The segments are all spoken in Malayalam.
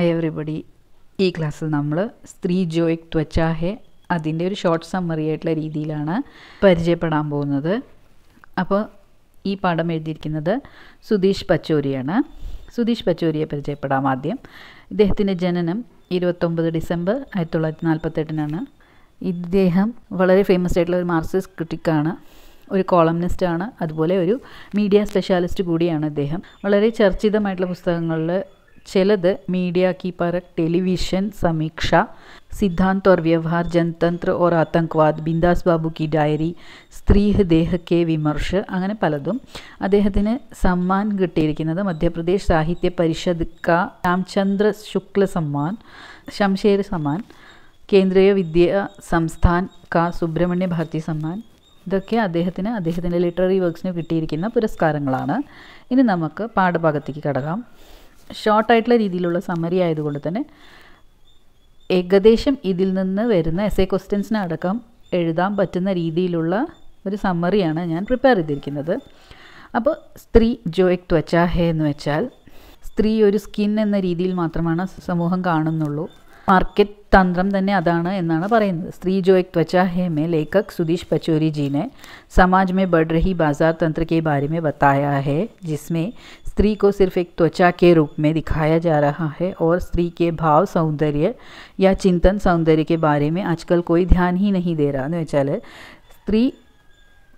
ഹായ് എവറിബഡി ഈ ക്ലാസ്സിൽ നമ്മൾ സ്ത്രീ ജോയിക് ത്വച്ചാഹെ അതിൻ്റെ ഒരു ഷോർട്ട് സമ്മറി ആയിട്ടുള്ള രീതിയിലാണ് പരിചയപ്പെടാൻ പോകുന്നത് അപ്പോൾ ഈ പാഠം എഴുതിയിരിക്കുന്നത് സുധീഷ് പച്ചോരിയാണ് സുധീഷ് പച്ചോരിയെ പരിചയപ്പെടാം ആദ്യം ഇദ്ദേഹത്തിൻ്റെ ജനനം ഇരുപത്തൊമ്പത് ഡിസംബർ ആയിരത്തി തൊള്ളായിരത്തി നാൽപ്പത്തെട്ടിനാണ് ഇദ്ദേഹം വളരെ ഫേമസ് ആയിട്ടുള്ള ഒരു മാർക്സിസ്റ്റ് ക്രിട്ടിക്കാണ് ഒരു കോളംനിസ്റ്റാണ് അതുപോലെ ഒരു മീഡിയ സ്പെഷ്യാലിസ്റ്റ് കൂടിയാണ് അദ്ദേഹം വളരെ ചർച്ചിതമായിട്ടുള്ള പുസ്തകങ്ങളിൽ ചിലത് മീഡിയ കി പരഖ് ടെലിവിഷൻ സമീക്ഷ സിദ്ധാന്ത് ഓർ വ്യവഹാർ ജനതന്ത്ര ഓർ ആതങ്ക്വാദ് ബിന്ദാസ് ബാബു കി ഡയറി സ്ത്രീഹദേഹ കെ വിമർശ് അങ്ങനെ പലതും അദ്ദേഹത്തിന് സമ്മാൻ കിട്ടിയിരിക്കുന്നത് മധ്യപ്രദേശ് സാഹിത്യ പരിഷത് ക രാംചന്ദ്ര ശുക്ല സമ്മാൻ ശംശേർ സമ്മാൻ കേന്ദ്രീയ വിദ്യ സംസ്ഥാൻ ക സുബ്രഹ്മണ്യ ഭാരതി സമ്മാൻ ഇതൊക്കെ അദ്ദേഹത്തിന് അദ്ദേഹത്തിൻ്റെ ലിറ്റററി വർക്ക്സിന് കിട്ടിയിരിക്കുന്ന പുരസ്കാരങ്ങളാണ് ഇനി നമുക്ക് പാഠഭാഗത്തേക്ക് കടക്കാം ഷോർട്ടായിട്ടുള്ള രീതിയിലുള്ള സമറി ആയതുകൊണ്ട് തന്നെ ഏകദേശം ഇതിൽ നിന്ന് വരുന്ന എസ് എ ക്വസ്റ്റ്യൻസിനടക്കം എഴുതാൻ പറ്റുന്ന രീതിയിലുള്ള ഒരു സമ്മറിയാണ് ഞാൻ പ്രിപ്പയർ ചെയ്തിരിക്കുന്നത് അപ്പോൾ സ്ത്രീ ജോയക് ത്വച്ച ഹേ എന്ന് വെച്ചാൽ സ്ത്രീ ഒരു സ്കിൻ എന്ന രീതിയിൽ മാത്രമാണ് സമൂഹം കാണുന്നുള്ളൂ മാർക്കറ്റ് തന്ത്രം തന്നെ അതാണ് എന്നാണ് പറയുന്നത് സ്ത്രീ ജോയക് ത്വച്ച ഹേ മേ ലേഖക് സുധീഷ് പച്ചോരി ജീ സമാജ് മേ में ബാസാർ रही बाजार तंत्र के बारे ഹേ ജിസ്മേ स्त्री को सिर्फ एक त्वचा के रूप में दिखाया जा रहा है और स्त्री के भाव सौंदर्य या चिंतन सौंदर्य के बारे में ആജ് കോയി ധ്യാൻ ഹി നഹി ദേരാന്ന് വെച്ചാൽ സ്ത്രീ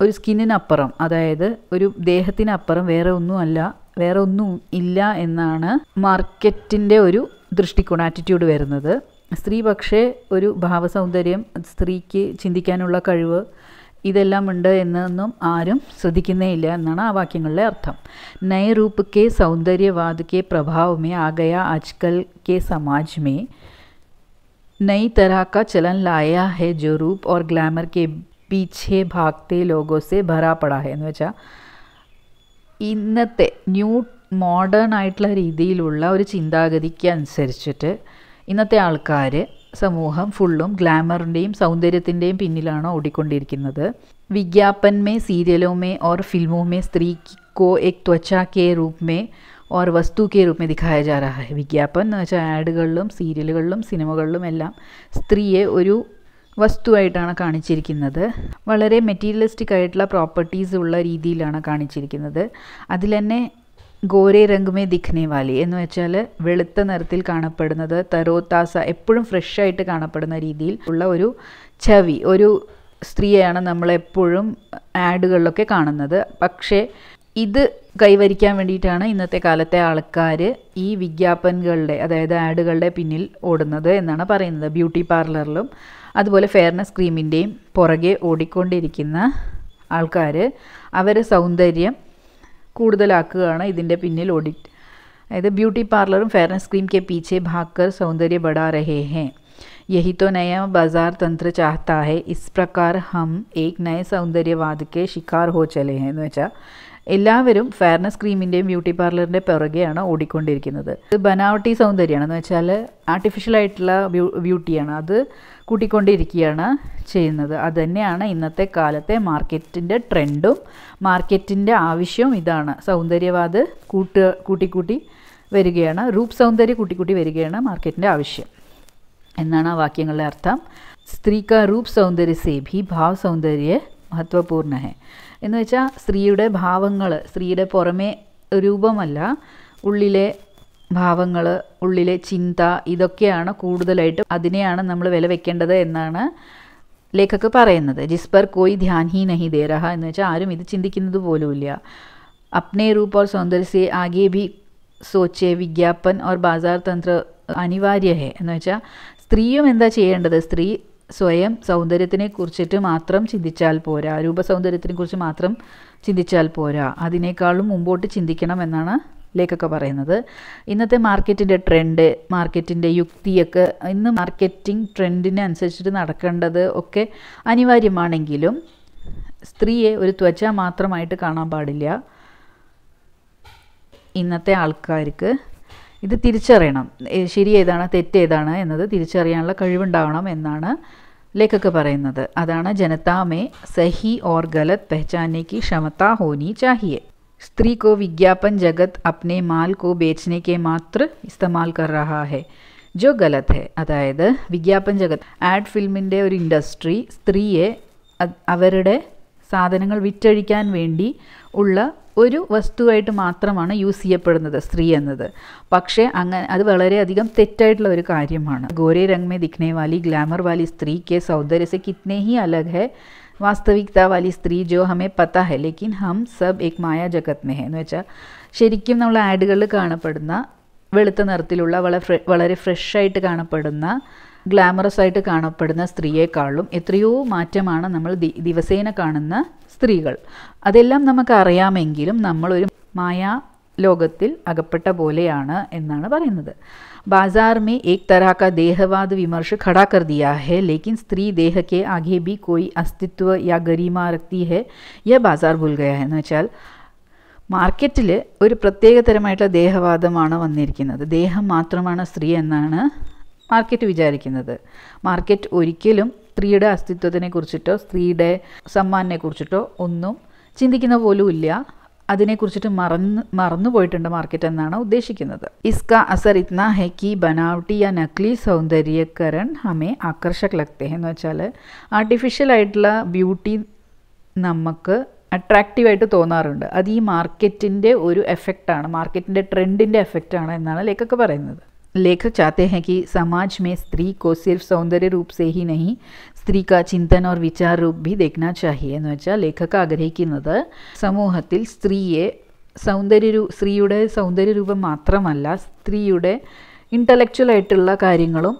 ഒരു സ്കിന്നിനപ്പുറം അതായത് ഒരു ദേഹത്തിനപ്പുറം വേറെ ഒന്നുമല്ല വേറെ ഒന്നും ഇല്ല എന്നാണ് മാർക്കറ്റിൻ്റെ ഒരു ദൃഷ്ടികോൺ ആറ്റിറ്റ്യൂഡ് വരുന്നത് സ്ത്രീ പക്ഷേ ഒരു ഭാവസൗന്ദര്യം സ്ത്രീക്ക് ചിന്തിക്കാനുള്ള കഴിവ് ഇതെല്ലാം ഉണ്ട് എന്നൊന്നും ആരും ഇല്ല എന്നാണ് ആ വാക്യങ്ങളുടെ അർത്ഥം നയ രൂപ് കെ സൗന്ദര്യവാദ് ആഗയ ആജ്കൽ കെ സമാജ്മേ നൈ തരാക്ക ചലൻ ലായ ഹെ ജോ है ഓർ ഗ്ലാമർ और ग्लैमर के पीछे भागते എന്ന് വെച്ചാൽ ഇന്നത്തെ ന്യൂ മോഡേൺ ആയിട്ടുള്ള രീതിയിലുള്ള ഒരു ചിന്താഗതിക്ക് അനുസരിച്ചിട്ട് ഇന്നത്തെ ആൾക്കാർ സമൂഹം ഫുള്ളും ഗ്ലാമറിൻ്റെയും സൗന്ദര്യത്തിൻ്റെയും പിന്നിലാണ് ഓടിക്കൊണ്ടിരിക്കുന്നത് വിജ്ഞാപനമേ സീരിയലോമേ ഓർ ഫിൽമോമേ സ്ത്രീക്കോ എക് ത്വച്ചാക്കേ രൂപമേ ഓർ വസ്തു കെ ദിഖായ ജാറാ രഹാ വിജ്ഞാപൻ എന്ന് വെച്ചാൽ ആഡുകളിലും സീരിയലുകളിലും സിനിമകളിലും എല്ലാം സ്ത്രീയെ ഒരു വസ്തുവായിട്ടാണ് കാണിച്ചിരിക്കുന്നത് വളരെ മെറ്റീരിയലിസ്റ്റിക് ആയിട്ടുള്ള പ്രോപ്പർട്ടീസ് ഉള്ള രീതിയിലാണ് കാണിച്ചിരിക്കുന്നത് അതിൽ തന്നെ ഗോരെ രംഗമേ ദിഖ്നേ വാലി എന്ന് വെച്ചാൽ വെളുത്ത നിറത്തിൽ കാണപ്പെടുന്നത് തരോത്താസ എപ്പോഴും ഫ്രഷ് ആയിട്ട് കാണപ്പെടുന്ന രീതിയിൽ ഉള്ള ഒരു ചവി ഒരു സ്ത്രീയാണ് നമ്മളെപ്പോഴും ആഡുകളിലൊക്കെ കാണുന്നത് പക്ഷേ ഇത് കൈവരിക്കാൻ വേണ്ടിയിട്ടാണ് ഇന്നത്തെ കാലത്തെ ആൾക്കാർ ഈ വിജ്ഞാപനങ്ങളുടെ അതായത് ആഡുകളുടെ പിന്നിൽ ഓടുന്നത് എന്നാണ് പറയുന്നത് ബ്യൂട്ടി പാർലറിലും അതുപോലെ ഫെയർനെസ് ക്രീമിൻ്റെയും പുറകെ ഓടിക്കൊണ്ടിരിക്കുന്ന ആൾക്കാർ അവരെ സൗന്ദര്യം കൂടുതലാക്കുകയാണ് ഇതിൻ്റെ പിന്നിൽ ഓഡിറ്റ് അതായത് ബ്യൂട്ടി പാർലറും ഫെയർനെസ് ക്രീം കെ പീച്ചെ ഭാക്കർ സൗന്ദര്യ ബടാ രഹേ ഹേ यही तो नया बाजार തന്ത്ര ചാഹത്താ ഹെ ഇസ് പ്രകാർ ഹം ഏക് നയ സൗന്ദര്യവാദിക്കെ ഷിക്കാർ ഹോ ചലേ ഹെ എന്ന് വെച്ചാൽ എല്ലാവരും ഫെയർനെസ് ക്രീമിൻ്റെയും ബ്യൂട്ടി പാർലറിൻ്റെ പിറകെയാണ് ഓടിക്കൊണ്ടിരിക്കുന്നത് ഇത് ബനാവട്ടി സൗന്ദര്യമാണ് എന്ന് വെച്ചാൽ ആർട്ടിഫിഷ്യൽ ആയിട്ടുള്ള ബ്യൂട്ടിയാണ് അത് കൂട്ടിക്കൊണ്ടിരിക്കുകയാണ് ചെയ്യുന്നത് അതുതന്നെയാണ് ഇന്നത്തെ കാലത്തെ മാർക്കറ്റിൻ്റെ ട്രെൻഡും മാർക്കറ്റിൻ്റെ ആവശ്യവും ഇതാണ് സൗന്ദര്യവാദ് കൂട്ട് കൂട്ടിക്കൂട്ടി വരികയാണ് രൂപ സൗന്ദര്യം കൂട്ടിക്കൂട്ടി വരികയാണ് മാർക്കറ്റിൻ്റെ ആവശ്യം എന്നാണ് ആ വാക്യങ്ങളുടെ അർത്ഥം സ്ത്രീ രൂപ സൗന്ദര്യ സേ ഭി ഭാവ് സൗന്ദര്യ മഹത്വപൂർണ്ണ ഹെ എന്ന് വെച്ചാൽ സ്ത്രീയുടെ ഭാവങ്ങൾ സ്ത്രീയുടെ പുറമേ രൂപമല്ല ഉള്ളിലെ ഭാവങ്ങൾ ഉള്ളിലെ ചിന്ത ഇതൊക്കെയാണ് കൂടുതലായിട്ട് അതിനെയാണ് നമ്മൾ വില വെക്കേണ്ടത് എന്നാണ് ലേഖക്ക് പറയുന്നത് ജിസ്പർ കോയി ധ്യാൻ ഹി നഹി ദേരഹ എന്ന് വെച്ചാൽ ആരും ഇത് ചിന്തിക്കുന്നത് പോലുമില്ല അപ്നേ റൂപ് ഓർ സൗന്ദര്യസെ ആകെ ഭി സോച്ചെ വിജ്ഞാപൻ ഓർ ബാസാർ തന്ത്ര അനിവാര്യ ഹെ എന്ന് വെച്ചാൽ സ്ത്രീയും എന്താ ചെയ്യേണ്ടത് സ്ത്രീ സ്വയം സൗന്ദര്യത്തിനെ കുറിച്ചിട്ട് മാത്രം ചിന്തിച്ചാൽ പോരാ രൂപസൗന്ദര്യത്തിനെ കുറിച്ച് മാത്രം ചിന്തിച്ചാൽ പോരാ അതിനേക്കാളും മുമ്പോട്ട് ചിന്തിക്കണം എന്നാണ് ലേക്കൊക്കെ പറയുന്നത് ഇന്നത്തെ മാർക്കറ്റിൻ്റെ ട്രെൻഡ് മാർക്കറ്റിൻ്റെ യുക്തിയൊക്കെ ഇന്ന് മാർക്കറ്റിംഗ് അനുസരിച്ചിട്ട് നടക്കേണ്ടത് ഒക്കെ അനിവാര്യമാണെങ്കിലും സ്ത്രീയെ ഒരു ത്വച്ച മാത്രമായിട്ട് കാണാൻ പാടില്ല ഇന്നത്തെ ആൾക്കാർക്ക് ഇത് തിരിച്ചറിയണം ശരി ഏതാണ് തെറ്റ് ഏതാണ് എന്നത് തിരിച്ചറിയാനുള്ള കഴിവുണ്ടാവണം എന്നാണ് ലേഖക്ക് പറയുന്നത് അതാണ് ജനതാമേ സഹി ഓർ ഗലത് പെഹ്ചാനേക്ക് ക്ഷമതാ ഹോനി ചാഹിയേ स्त्री को विज्ञापन जगत अपने माल को बेचने के मात्र इस्तेमाल कर रहा है जो गलत है അതായത് വിജ്ഞാപൻ जगत ആഡ് ഫിലിമിൻ്റെ ഒരു ഇൻഡസ്ട്രി സ്ത്രീയെ അവരുടെ സാധനങ്ങൾ വിറ്റഴിക്കാൻ വേണ്ടി ഉള്ള ഒരു വസ്തുവായിട്ട് മാത്രമാണ് യൂസ് ചെയ്യപ്പെടുന്നത് സ്ത്രീ എന്നത് പക്ഷേ അങ്ങനെ അത് വളരെയധികം തെറ്റായിട്ടുള്ള ഒരു കാര്യമാണ് ഗോരേ രംഗ്മേ ദിഖ്നേ വാലി ഗ്ലാമർ വാലി സ്ത്രീക്ക് സൗന്ദര്യസെ കിത്നേ ഹി അലഗ് ഹെ വാസ്തവികത വാली സ്ത്രീ ജോ ഹമേ പത്താ ഹെ ലേക്കിൻ ഹം സബ് ഏക് മായ ജഗത് മേ ഹെ എന്ന് വെച്ചാൽ ശരിക്കും നമ്മൾ ആഡുകളിൽ കാണപ്പെടുന്ന വെളുത്ത നിറത്തിലുള്ള വളരെ വളരെ ഫ്രഷായിട്ട് കാണപ്പെടുന്ന ഗ്ലാമറസ് ആയിട്ട് കാണപ്പെടുന്ന സ്ത്രീയെക്കാളും എത്രയോ മാറ്റമാണ് നമ്മൾ ദിവസേന കാണുന്ന സ്ത്രീകൾ അതെല്ലാം നമുക്കറിയാമെങ്കിലും നമ്മളൊരു മായ ലോകത്തിൽ അകപ്പെട്ട പോലെയാണ് എന്നാണ് പറയുന്നത് बाजार में एक तरह का देहवाद विमर्श खड़ा कर दिया है लेकिन स्त्री देह के आगे भी कोई अस्तित्व या गरिमा रखती है यह बाजार भूल गया है എന്നുവെച്ചാൽ മാർക്കറ്റിൽ ഒരു പ്രത്യേകതരമായിട്ട് ദേഹവാദമാണ് വന്നിരിക്കുന്നത് ദേഹം മാത്രമാണ് സ്ത്രീ എന്നാണ് മാർക്കറ്റ് വിചാരിക്കുന്നത് മാർക്കറ്റ് ഒരിക്കലും സ്ത്രീയുടെ അസ്തിത്വത്തിനെ കുറിച്ചിട്ടോ സ്ത്രീയുടെ സമ്മാനിനെ കുറിച്ചിട്ടോ ഒന്നും ചിന്തിക്കുന്ന പോലും ഇല്ല അതിനെക്കുറിച്ചിട്ട് മറന്ന് മറന്നു പോയിട്ടുണ്ട് മാർക്കറ്റ് എന്നാണ് ഉദ്ദേശിക്കുന്നത് ഇസ്ക അസർ ഇത്ന ഹെക്കി കി ബനാവട്ടി യാ നക്ലി സൗന്ദര്യകരൺ ഹമേ ആകർഷക് ലക്തേ എന്ന് വെച്ചാൽ ആർട്ടിഫിഷ്യൽ ആയിട്ടുള്ള ബ്യൂട്ടി നമുക്ക് അട്രാക്റ്റീവായിട്ട് തോന്നാറുണ്ട് അത് ഈ മാർക്കറ്റിൻ്റെ ഒരു എഫക്റ്റാണ് മാർക്കറ്റിൻ്റെ ട്രെൻഡിൻ്റെ എഫക്റ്റാണ് എന്നാണ് ലേഖക്ക് പറയുന്നത് ലേഖക് चाहते हैं कि समाज में स्त्री को सिर्फ सौंदर्य रूप से ही नहीं സ്ത്രീ കാ ചിന്തൻ ഓർ വിചാർ രൂപ് ഭി ചാഹിയെ എന്ന് വെച്ചാൽ ലേഖക ആഗ്രഹിക്കുന്നത് സമൂഹത്തിൽ സ്ത്രീയെ സൗന്ദര്യ സ്ത്രീയുടെ സൗന്ദര്യ രൂപം മാത്രമല്ല സ്ത്രീയുടെ ഇൻ്റലക്ച്വലായിട്ടുള്ള കാര്യങ്ങളും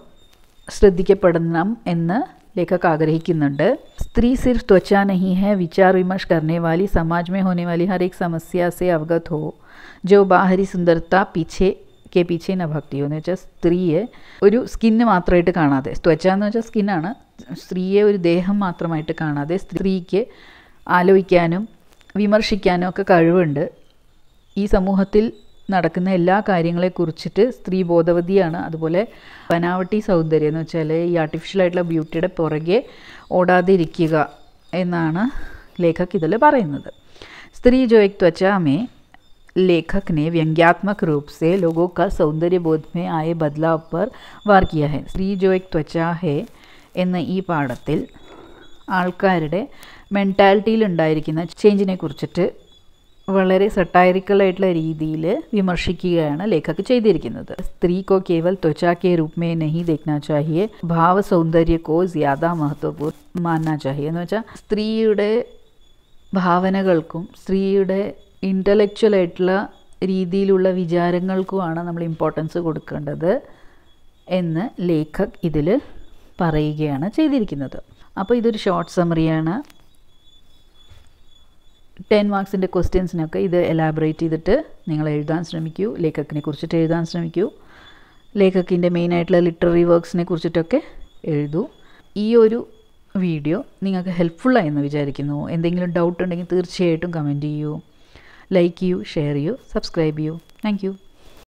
ശ്രദ്ധിക്കപ്പെടണം എന്ന് लेखक ആഗ്രഹിക്കുന്നുണ്ട് സ്ത്രീ സിർഫ് स्त्री सिर्फ त्वचा नहीं है विचार विमर्श करने वाली समाज में होने वाली हर एक समस्या से अवगत हो जो के പീച്ചേന ഭക്തിയോ എന്ന് വെച്ചാൽ സ്ത്രീയെ ഒരു സ്കിന്ന് മാത്രമായിട്ട് കാണാതെ ത്വച്ച എന്ന് വെച്ചാൽ സ്കിന്നാണ് സ്ത്രീയെ ഒരു ദേഹം മാത്രമായിട്ട് കാണാതെ സ്ത്രീക്ക് ആലോചിക്കാനും വിമർശിക്കാനും ഒക്കെ കഴിവുണ്ട് ഈ സമൂഹത്തിൽ നടക്കുന്ന എല്ലാ കാര്യങ്ങളെക്കുറിച്ചിട്ട് സ്ത്രീ ബോധവതിയാണ് അതുപോലെ ബനാവട്ടി സൗന്ദര്യം എന്ന് വെച്ചാൽ ഈ ആർട്ടിഫിഷ്യലായിട്ടുള്ള ബ്യൂട്ടിയുടെ പുറകെ ഓടാതിരിക്കുക എന്നാണ് ലേഖക് ഇതിൽ പറയുന്നത് സ്ത്രീ ജോയക് ത്വച്ചാമേ लेखक ने व्यंग्यात्मक रूप से लोगों का सौंदर्य बोध में आए बदलाव पर वार किया है स्त्री जो एक त्वचा है എന്ന ഈ പാഠത്തിൽ ആൾക്കാരുടെ മെൻറ്റാലിറ്റിയിൽ ഉണ്ടായിരിക്കുന്ന ചേഞ്ചിനെ കുറിച്ചിട്ട് വളരെ സട്ടായിരിക്കലായിട്ടുള്ള രീതിയിൽ വിമർശിക്കുകയാണ് ലേഖക് ചെയ്തിരിക്കുന്നത് സ്ത്രീ കേവൽ त्वचा के रूप में नहीं देखना चाहिए ഭാവ സൗന്ദര്യക്കോ ജ്യാദാ മഹത്വപൂർണ്ണ മാനना चाहिए വെച്ചാൽ സ്ത്രീയുടെ ഭാവനകൾക്കും സ്ത്രീയുടെ ഇൻ്റലക്ച്വൽ ആയിട്ടുള്ള രീതിയിലുള്ള വിചാരങ്ങൾക്കുമാണ് നമ്മൾ ഇമ്പോർട്ടൻസ് കൊടുക്കേണ്ടത് എന്ന് ലേഖക് ഇതിൽ പറയുകയാണ് ചെയ്തിരിക്കുന്നത് അപ്പോൾ ഇതൊരു ഷോർട്ട് സമ്മറിയാണ് ടെൻ മാർക്സിൻ്റെ ക്വസ്റ്റ്യൻസിനൊക്കെ ഇത് എലാബറേറ്റ് ചെയ്തിട്ട് നിങ്ങൾ എഴുതാൻ ശ്രമിക്കൂ ലേഖക്കിനെ കുറിച്ചിട്ട് എഴുതാൻ ശ്രമിക്കൂ മെയിൻ മെയിനായിട്ടുള്ള ലിറ്റററി വർക്ക്സിനെ കുറിച്ചിട്ടൊക്കെ എഴുതൂ ഈ ഒരു വീഡിയോ നിങ്ങൾക്ക് എന്ന് വിചാരിക്കുന്നു എന്തെങ്കിലും ഡൗട്ട് ഉണ്ടെങ്കിൽ തീർച്ചയായിട്ടും കമൻറ്റ് ചെയ്യൂ like you share you subscribe you thank you